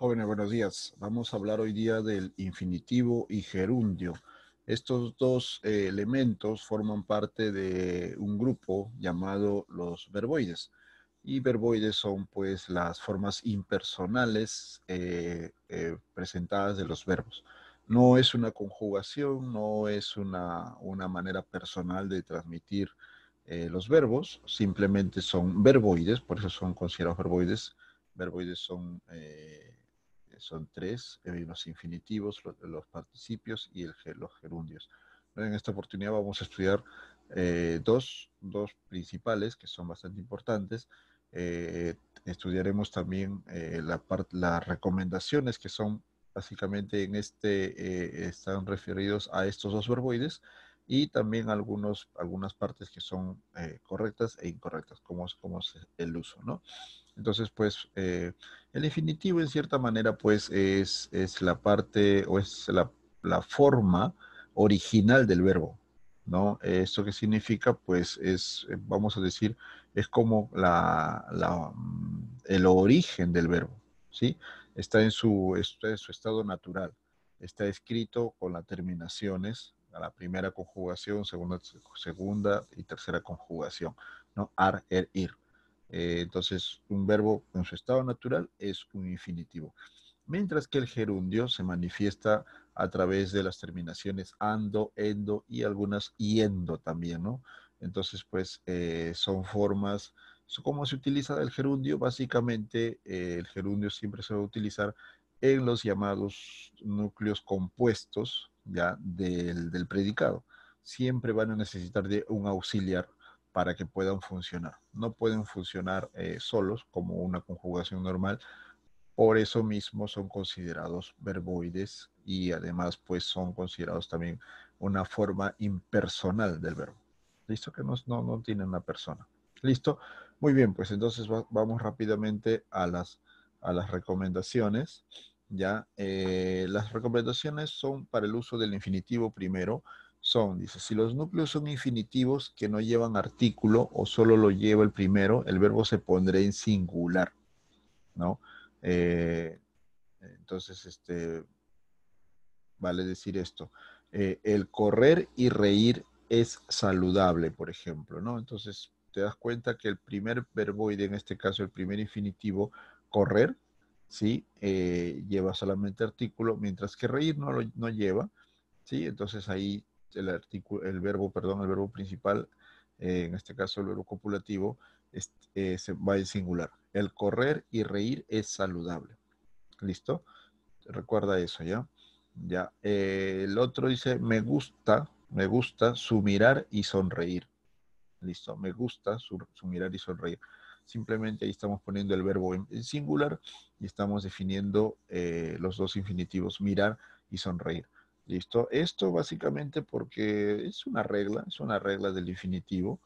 Jóvenes, buenos días. Vamos a hablar hoy día del infinitivo y gerundio. Estos dos eh, elementos forman parte de un grupo llamado los verboides. Y verboides son pues las formas impersonales eh, eh, presentadas de los verbos. No es una conjugación, no es una, manera personal de transmitir los verbos, simplemente son verboides, por eso son considerados verboides. Verboides son son tres, eh, los infinitivos, los, participios y el, los gerundios. En esta oportunidad vamos a estudiar eh, dos, dos, principales que son bastante importantes. Eh, estudiaremos también las recomendaciones que son básicamente en este, están referidos a estos dos verboides y también algunos, algunas partes que son eh, correctas e incorrectas, como es, como el uso, ¿no? Entonces, pues, eh, el infinitivo en cierta manera, pues, es, la parte o es la, forma original del verbo, ¿no? ¿Esto qué significa? Pues es, eh, vamos a decir, es como la, mm, el origen del verbo, ¿sí? Está en, su, está en su estado natural, está escrito con las terminaciones a la primera conjugación, segunda, segunda y tercera conjugación, ¿no? Ar, er, ir. Eh, entonces, un verbo en su estado natural es un infinitivo. Mientras que el gerundio se manifiesta a través de las terminaciones ando, endo y algunas yendo también, ¿no? Entonces, pues, eh, son formas... ¿Cómo se utiliza el gerundio? Básicamente, eh, el gerundio siempre se va a utilizar en los llamados núcleos compuestos, ya del, predicado. Siempre van a necesitar de un auxiliar para que puedan funcionar. No pueden funcionar eh, solos como una conjugación normal. Por eso mismo son considerados verboides y además pues son considerados también una forma impersonal del verbo. ¿Listo? Que no, no, tienen una persona. ¿Listo? Muy bien, pues entonces vamos rápidamente a las, a las recomendaciones. ¿ya? Eh, las recomendaciones son para el uso del infinitivo primero. Son, dice, si los núcleos son infinitivos que no llevan artículo o solo lo lleva el primero, el verbo se pondrá en singular, ¿no? Eh, entonces, este, vale decir esto. Eh, el correr y reír es saludable, por ejemplo, ¿no? Entonces, te das cuenta que el primer verboide, en este caso el primer infinitivo, correr, ¿sí? Eh, lleva solamente artículo, mientras que reír no, lo, no lleva, ¿sí? Entonces ahí el, artículo, el verbo, perdón, el verbo principal, eh, en este caso el verbo copulativo, eh, se va en singular. El correr y reír es saludable. ¿Listo? Recuerda eso, ¿ya? Ya. el otro dice, me gusta, me gusta su mirar y sonreír. Listo, me gusta su, su mirar y sonreír. Simplemente ahí estamos poniendo el verbo en, singular y estamos definiendo eh, los dos infinitivos mirar y sonreír. ¿Listo? Esto básicamente porque es una regla, es una regla del infinitivo,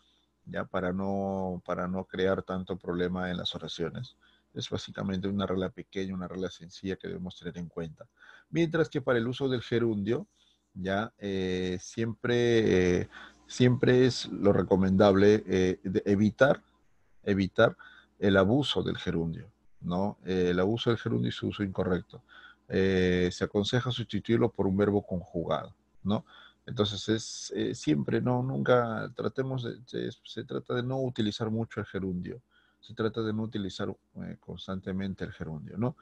ya para no, para no crear tanto problema en las oraciones. Es básicamente una regla pequeña, una regla sencilla que debemos tener en cuenta. Mientras que para el uso del gerundio, ya eh, siempre, eh, siempre es lo recomendable evitar evitar el abuso del gerundio, ¿no? Eh, el abuso del gerundio y su uso incorrecto. Eh, se aconseja sustituirlo por un verbo conjugado, ¿no? Entonces es eh, siempre, no, nunca tratemos, de, se, trata de no utilizar mucho el gerundio, se trata de no utilizar constantemente el gerundio, ¿no?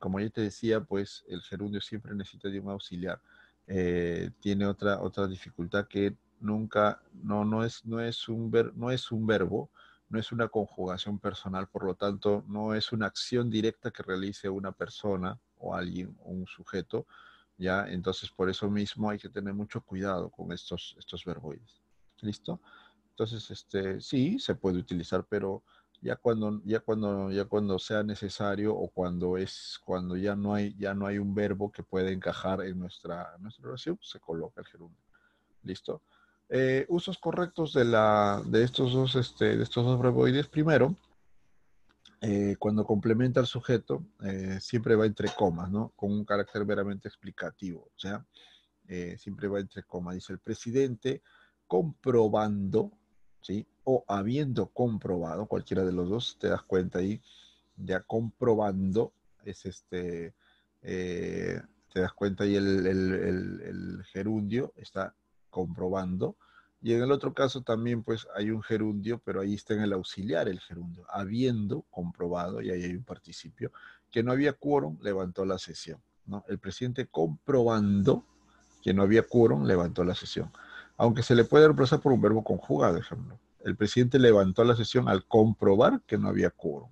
como ya te decía, pues el gerundio siempre necesita de un auxiliar. tiene otra, otra dificultad que nunca, no, no, es, no, es un no es un verbo, no es una conjugación personal, por lo tanto, no es una acción directa que realice una persona o alguien un sujeto, ¿ya? Entonces, por eso mismo hay que tener mucho cuidado con estos, estos verboides. ¿Listo? Entonces, este, sí, se puede utilizar, pero ya cuando, ya cuando, ya cuando sea necesario o cuando es, cuando ya no hay, ya no hay un verbo que pueda encajar en nuestra, oración, se coloca el gerundio. ¿Listo? Eh, usos correctos de, la, de, estos dos, este, de estos dos Primero, eh, cuando complementa al sujeto, eh, siempre va entre comas, ¿no? Con un carácter meramente explicativo. O sea, siempre va entre comas. Dice el presidente, comprobando, ¿sí? O habiendo comprobado, cualquiera de los dos, te das cuenta ahí, ya comprobando, es este, te das cuenta ahí el, el gerundio, está comprobando. Y en el otro caso también pues hay un gerundio, pero ahí está en el auxiliar el gerundio, habiendo comprobado, y ahí hay un participio, que no había quórum, levantó la sesión. ¿no? El presidente comprobando que no había quórum, levantó la sesión. Aunque se le puede reemplazar por un verbo conjugado, ejemplo. El presidente levantó la sesión al comprobar que no había quórum.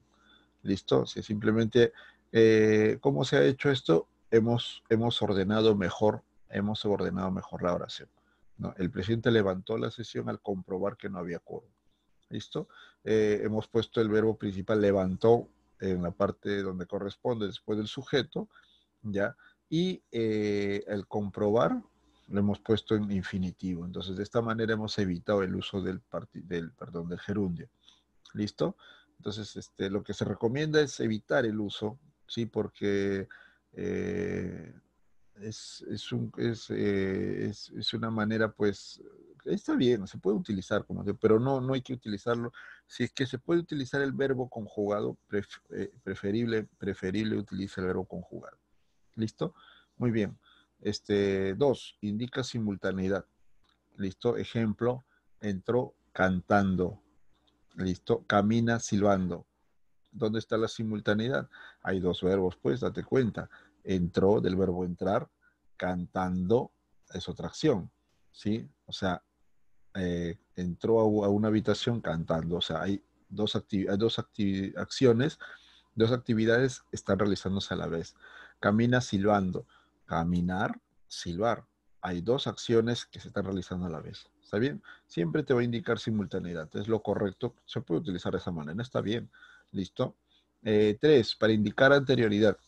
¿Listo? Si simplemente, eh, ¿cómo se ha hecho esto? Hemos, hemos ordenado mejor, hemos ordenado mejor la oración. No, el presidente levantó la sesión al comprobar que no había coro, ¿Listo? Eh, hemos puesto el verbo principal levantó en la parte donde corresponde después del sujeto, ¿ya? Y eh, el comprobar lo hemos puesto en infinitivo. Entonces, de esta manera hemos evitado el uso del, del, perdón, del gerundio. ¿Listo? Entonces, este, lo que se recomienda es evitar el uso, ¿sí? Porque eh, es, un, eh, es, una manera, pues, está bien, se puede utilizar, como pero no, no hay que utilizarlo. Si es que se puede utilizar el verbo conjugado, eh, preferible, preferible utilice el verbo conjugado. ¿Listo? Muy bien. Este, dos, indica simultaneidad. ¿Listo? Ejemplo, entró cantando. ¿Listo? Camina silbando. ¿Dónde está la simultaneidad? Hay dos verbos, pues, date cuenta entró, del verbo entrar, cantando, es otra acción, ¿sí? O sea, eh, entró a, una habitación cantando, o sea, hay dos, dos acciones, dos actividades están realizándose a la vez. Camina silbando, caminar, silbar. Hay dos acciones que se están realizando a la vez. ¿Está bien? Siempre te va a indicar simultaneidad. Es lo correcto. Se puede utilizar de esa manera. Está bien. ¿Listo? Eh, tres, para indicar anterioridad.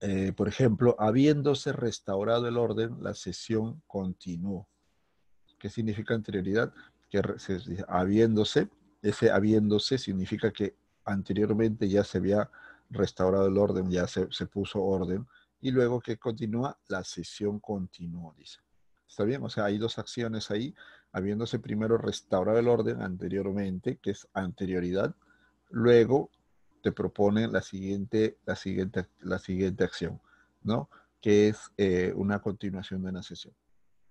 Eh, por ejemplo, habiéndose restaurado el orden, la sesión continuó. ¿Qué significa anterioridad? Que habiéndose, ese habiéndose significa que anteriormente ya se había restaurado el orden, ya se, se puso orden, y luego que continúa, la sesión continuó, dice. ¿Está bien? O sea, hay dos acciones ahí, habiéndose primero restaurado el orden anteriormente, que es anterioridad, luego te propone la siguiente, la siguiente, la siguiente acción, ¿no? Que es eh, una continuación de una sesión.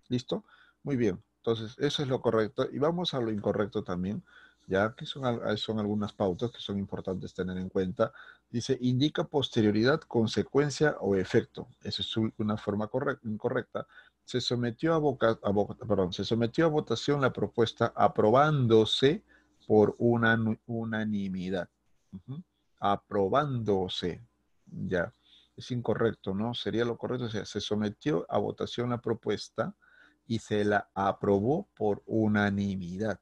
¿Listo? Muy bien. Entonces, eso es lo correcto. Y vamos a lo incorrecto también, ya que son, son algunas pautas que son importantes tener en cuenta. Dice, indica posterioridad, consecuencia o efecto. Esa es una forma incorrecta. Se sometió a, boca, a perdón, se sometió a votación la propuesta aprobándose por unanimidad aprobándose. Ya, es incorrecto, ¿no? Sería lo correcto. O sea, se sometió a votación la propuesta y se la aprobó por unanimidad.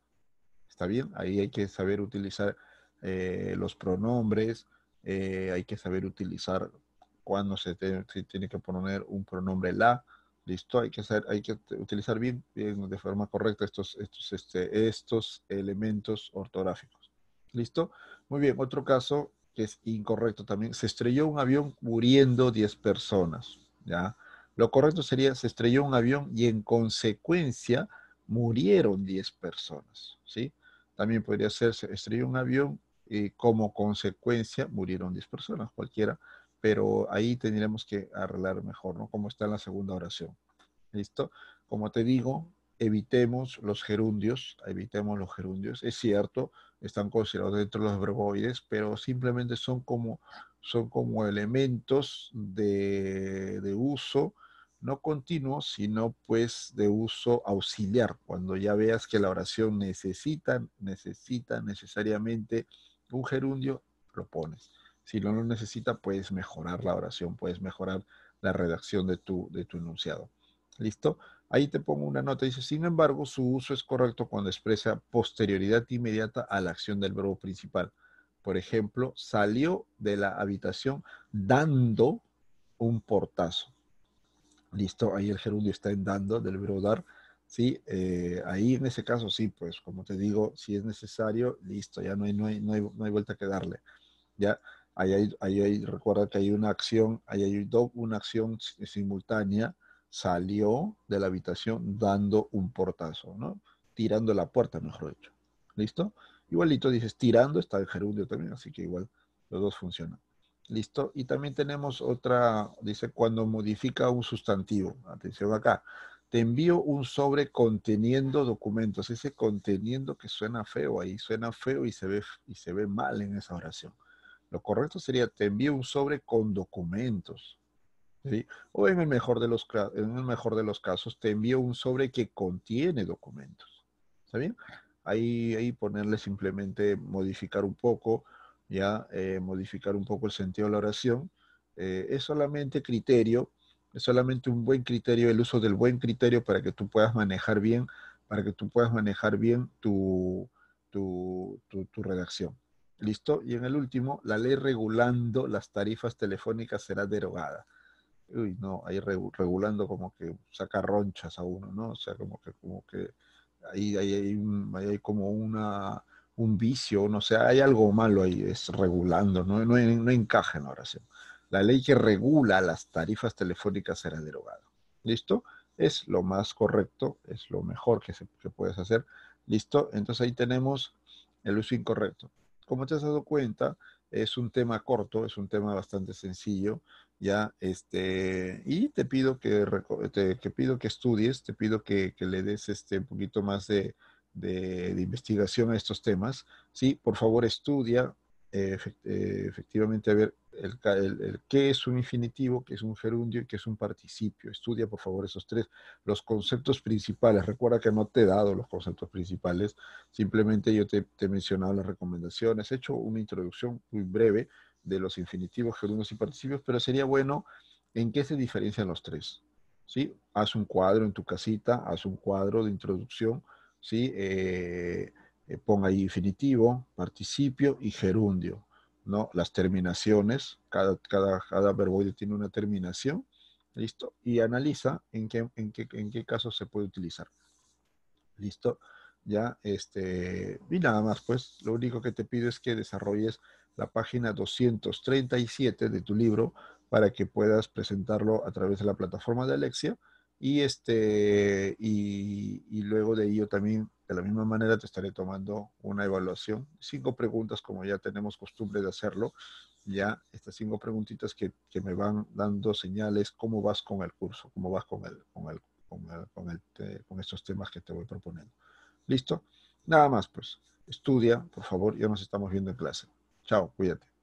¿Está bien? Ahí hay que saber utilizar eh, los pronombres, eh, hay que saber utilizar cuando se, tiene que poner un pronombre la, listo, hay que, hacer, hay que utilizar bien, de forma correcta estos, estos, este, estos elementos ortográficos. ¿Listo? Muy bien, otro caso que es incorrecto también, se estrelló un avión muriendo 10 personas, ¿ya? Lo correcto sería, se estrelló un avión y en consecuencia murieron 10 personas, ¿sí? También podría ser, se estrelló un avión y como consecuencia murieron 10 personas, cualquiera, pero ahí tendríamos que arreglar mejor, ¿no? Como está en la segunda oración, ¿listo? Como te digo, evitemos los gerundios, evitemos los gerundios, es cierto, están considerados dentro de los verboides, pero simplemente son como, son como elementos de, uso no continuo, sino pues de uso auxiliar, cuando ya veas que la oración necesita, necesita necesariamente un gerundio, lo pones. Si no lo necesita, puedes mejorar la oración, puedes mejorar la redacción de tu, de tu enunciado. ¿Listo? Ahí te pongo una nota, dice, sin embargo, su uso es correcto cuando expresa posterioridad inmediata a la acción del verbo principal. Por ejemplo, salió de la habitación dando un portazo. Listo, ahí el gerundio está en dando del verbo dar. Sí, eh, ahí en ese caso sí, pues como te digo, si es necesario, listo, ya no hay, no hay, no hay, vuelta que darle. Ya, ahí hay, recuerda que hay una acción, ahí hay una acción simultánea salió de la habitación dando un portazo, ¿no? Tirando la puerta, mejor dicho. ¿Listo? Igualito dices, tirando está el gerundio también, así que igual los dos funcionan. ¿Listo? Y también tenemos otra, dice, cuando modifica un sustantivo. Atención acá. Te envío un sobre conteniendo documentos. Ese conteniendo que suena feo ahí, suena feo y se ve, y se ve mal en esa oración. Lo correcto sería, te envío un sobre con documentos. O en el, mejor de los, en el mejor de los casos te envío un sobre que contiene documentos. ¿Está bien? Ahí, ponerle simplemente modificar un poco, ya eh, modificar un poco el sentido de la oración. Eh, es solamente criterio, es solamente un buen criterio, el uso del buen criterio para que tú puedas manejar bien, para que tú puedas manejar bien tu redacción. ¿Listo? Y en el último, la ley regulando las tarifas telefónicas será derogada uy, no, ahí regulando como que saca ronchas a uno, ¿no? O sea, como que, como que ahí, hay, hay como una, un vicio, no o sé, sea, hay algo malo ahí, es regulando, no, no, no, encaja en la oración. La ley que regula las tarifas telefónicas será derogada. ¿Listo? Es lo más correcto, es lo mejor que, se, que puedes hacer. ¿Listo? Entonces ahí tenemos el uso incorrecto. Como te has dado cuenta, es un tema corto, es un tema bastante sencillo ya, este, y te pido que, te, que pido que estudies, te pido que, que, le des este, un poquito más de, de, investigación a estos temas, ¿sí? Por favor, estudia, eh, efectivamente a ver el, el, qué es un infinitivo, qué es un gerundio y qué es un participio. Estudia, por favor, esos tres, los conceptos principales. Recuerda que no te he dado los conceptos principales, simplemente yo te, te he mencionado las recomendaciones, he hecho una introducción muy breve de los infinitivos, gerundios y participios, pero sería bueno en qué se diferencian los tres. ¿Sí? Haz un cuadro en tu casita, haz un cuadro de introducción, ¿sí? Eh, eh, Ponga ahí infinitivo, participio y gerundio, ¿no? Las terminaciones, cada, cada, cada verboide tiene una terminación, ¿listo? Y analiza en qué, en en qué se puede utilizar, ¿listo? Ya, este, y nada más, pues, lo único que te pido es que desarrolles la página 237 de tu libro para que puedas presentarlo a través de la plataforma de Alexia y este y, luego de ello también de la misma manera te estaré tomando una evaluación cinco preguntas como ya tenemos costumbre de hacerlo ya estas cinco preguntitas que, me van dando señales cómo vas con el curso cómo vas con, eh, con estos temas que te voy proponiendo listo nada más pues estudia por favor ya nos estamos viendo en clase Chao, cuídate.